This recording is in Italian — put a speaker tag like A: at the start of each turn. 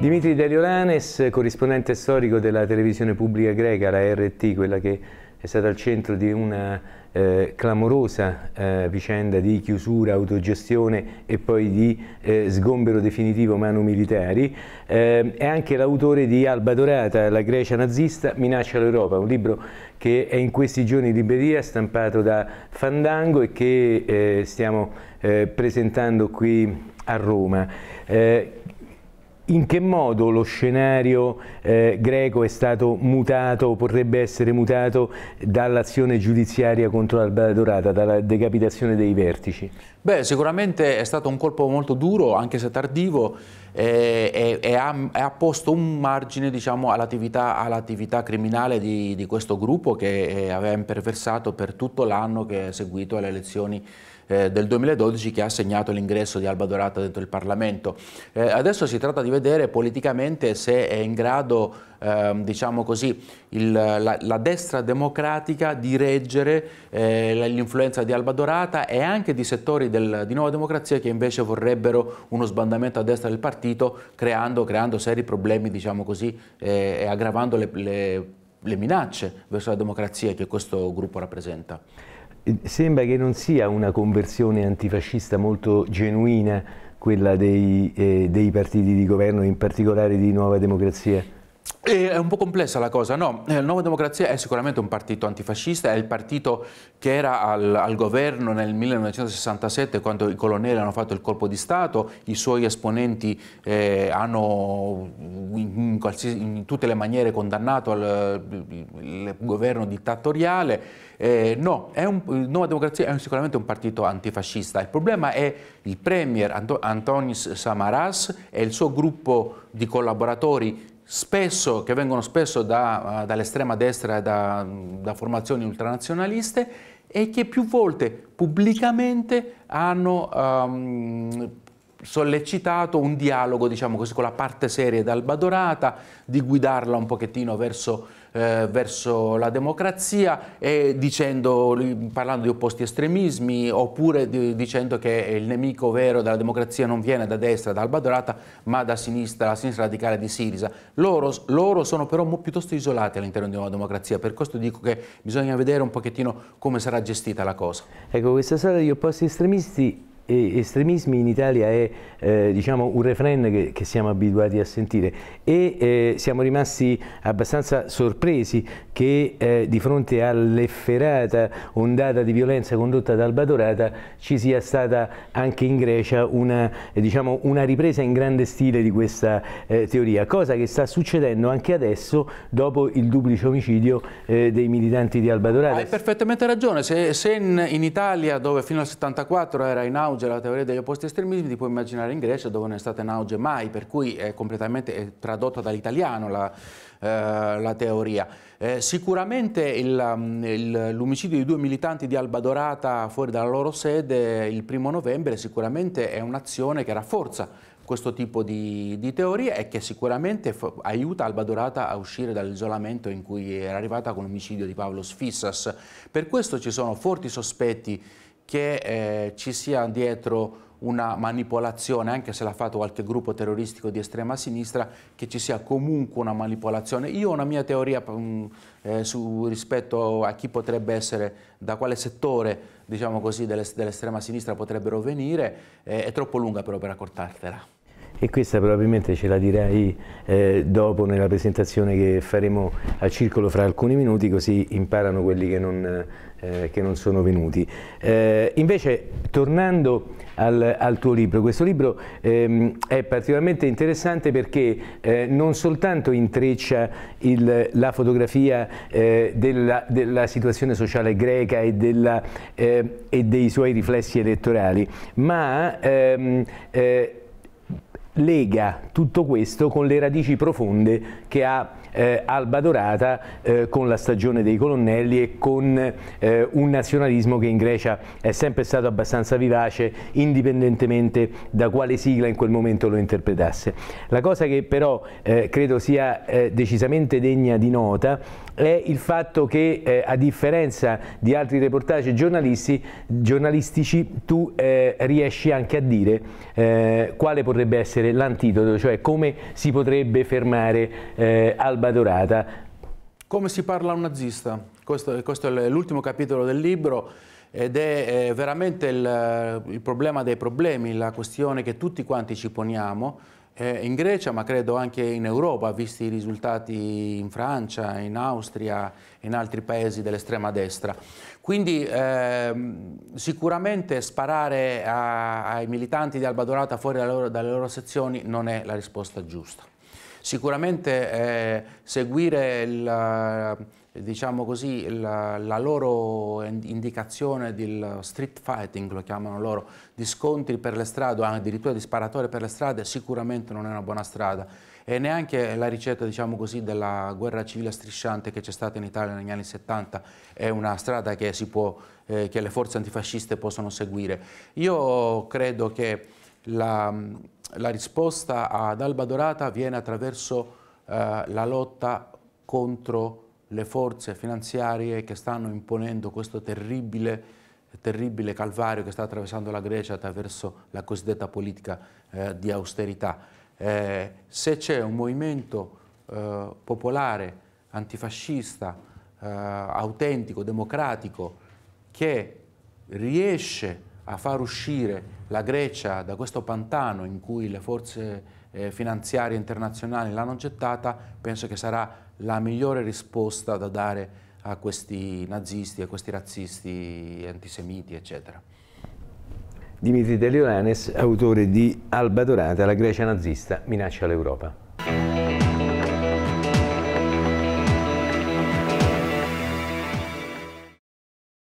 A: Dimitri Deliolanes, corrispondente storico della televisione pubblica greca, la RT, quella che è stata al centro di una eh, clamorosa eh, vicenda di chiusura, autogestione e poi di eh, sgombero definitivo mano militari. Eh, è anche l'autore di Alba Dorata, la Grecia nazista minaccia l'Europa, un libro che è in questi giorni in libreria, stampato da Fandango e che eh, stiamo eh, presentando qui a Roma. Eh, in che modo lo scenario eh, greco è stato mutato o potrebbe essere mutato dall'azione giudiziaria contro l'Albera Dorata, dalla decapitazione dei vertici?
B: Beh, sicuramente è stato un colpo molto duro, anche se tardivo, eh, e, ha, ha, posto un margine diciamo, all'attività, all criminale di, di questo gruppo che eh, aveva imperversato per tutto l'anno che è seguito alle elezioni eh, del 2012 che ha segnato l'ingresso di Alba Dorata dentro il Parlamento. Eh, adesso si tratta di vedere politicamente se è in grado, ehm, diciamo così, il, la, la, destra democratica di reggere eh, l'influenza di Alba Dorata e anche di settori del, di Nuova Democrazia che invece vorrebbero uno sbandamento a destra del partito creando, creando seri problemi diciamo così, eh, e aggravando le, le le minacce verso la democrazia che questo gruppo rappresenta
A: sembra che non sia una conversione antifascista molto genuina quella dei, eh, dei partiti di governo, in particolare di Nuova Democrazia
B: è un po' complessa la cosa, no? Eh, il Nuova Democrazia è sicuramente un partito antifascista, è il partito che era al, al, governo nel 1967 quando i colonnelli hanno fatto il colpo di Stato, i suoi esponenti eh, hanno in, in, tutte le maniere condannato al, il, il governo dittatoriale. Eh, no, un, Nuova Democrazia è sicuramente un partito antifascista. Il problema è il premier Anto, Antonis Samaras e il suo gruppo di collaboratori spesso, che vengono spesso da, eh, dall'estrema destra e da, da formazioni ultranazionaliste e che più volte pubblicamente hanno um, sollecitato un dialogo diciamo così, con la parte seria Dorata, di guidarla un pochettino verso, eh, verso la democrazia e dicendo, parlando di opposti estremismi oppure di, dicendo che il nemico vero della democrazia non viene da destra, da Dorata, ma da sinistra, la sinistra radicale di Sirisa. Loro, loro sono però piuttosto isolati all'interno di una democrazia, per questo dico che bisogna vedere un pochettino come sarà gestita la cosa. Ecco, questa storia degli opposti estremisti
A: estremismi in Italia è eh, diciamo un refrain che, che, siamo abituati a sentire e eh, siamo rimasti abbastanza sorpresi che eh, di fronte all'efferata ondata di violenza condotta da Alba Dorata ci sia stata anche in Grecia una, eh, diciamo, una ripresa in grande stile di questa eh, teoria, cosa che sta succedendo anche adesso dopo il duplice omicidio eh, dei militanti di Alba
B: Dorata. Hai perfettamente ragione, se, se in, in Italia dove fino al 74 era in auge auge la teoria degli opposti estremismi, ti puoi immaginare in Grecia dove non è stata in auge mai, per cui è completamente è tradotta dall'italiano la, eh, la teoria. Eh, sicuramente mm, l'omicidio di due militanti di Alba Dorata fuori dalla loro sede il primo novembre sicuramente è un'azione che rafforza questo tipo di, di teoria e che sicuramente aiuta Alba Dorata a uscire dall'isolamento in cui era arrivata con l'omicidio di Paolo Sfissas. Per questo ci sono forti sospetti che eh, ci sia dietro una manipolazione, anche se l'ha fatto qualche gruppo terroristico di estrema sinistra, che ci sia comunque una manipolazione. Io ho una mia teoria mh, mm, eh, su, rispetto a chi potrebbe essere, da quale settore diciamo dell'estrema sinistra potrebbero venire, eh, è troppo lunga però per accortartela
A: e questa probabilmente ce la direi eh, dopo nella presentazione che faremo al circolo fra alcuni minuti così imparano quelli che non, eh, che non sono venuti. Eh, invece tornando al, al, tuo libro, questo libro ehm, è particolarmente interessante perché eh, non soltanto intreccia il, la fotografia eh, della, della, situazione sociale greca e, della, eh, e, dei suoi riflessi elettorali, ma ehm, lega tutto questo con le radici profonde che ha eh, Alba Dorata eh, con la stagione dei colonnelli e con eh, un nazionalismo che in Grecia è sempre stato abbastanza vivace indipendentemente da quale sigla in quel momento lo interpretasse. La cosa che però eh, credo sia eh, decisamente degna di nota è il fatto che eh, a differenza di altri reportage giornalistici tu riesci anche a dire quale potrebbe essere essere l'antidoto, cioè come si potrebbe
B: fermare eh, Alba Dorata. Come si parla a un nazista? Questo, questo è l'ultimo capitolo del libro ed è veramente il, il problema dei problemi, la questione che tutti quanti ci poniamo eh, in Grecia, ma credo anche in Europa, visti i risultati in Francia, in Austria e in altri paesi dell'estrema destra. Quindi ehm, sicuramente sparare a, ai militanti di Alba Dorata fuori dalle loro, dalle loro sezioni non è la risposta giusta. Sicuramente eh, seguire il, eh, diciamo così, il, la loro indicazione del street fighting, lo chiamano loro, di scontri per le strade o addirittura di sparatorie per le strade, sicuramente non è una buona strada e neanche la ricetta diciamo così, della guerra civile strisciante che c'è stata in Italia negli anni 70 è una strada che, può, eh, che le forze antifasciste possono seguire. Io credo che la, la risposta ad Alba Dorata viene attraverso eh, la lotta contro le forze finanziarie che stanno imponendo questo terribile, terribile calvario che sta attraversando la Grecia attraverso la cosiddetta politica eh, di austerità. Eh, se c'è un movimento eh, popolare, antifascista, eh, autentico, democratico, che riesce a a far uscire la Grecia da questo pantano in cui le forze eh, finanziarie internazionali l'hanno gettata, penso che sarà la migliore risposta da dare a questi nazisti, a questi razzisti, antisemiti, eccetera.
A: Dimitri Delioranes, autore di Alba Dorata, la Grecia nazista minaccia l'Europa.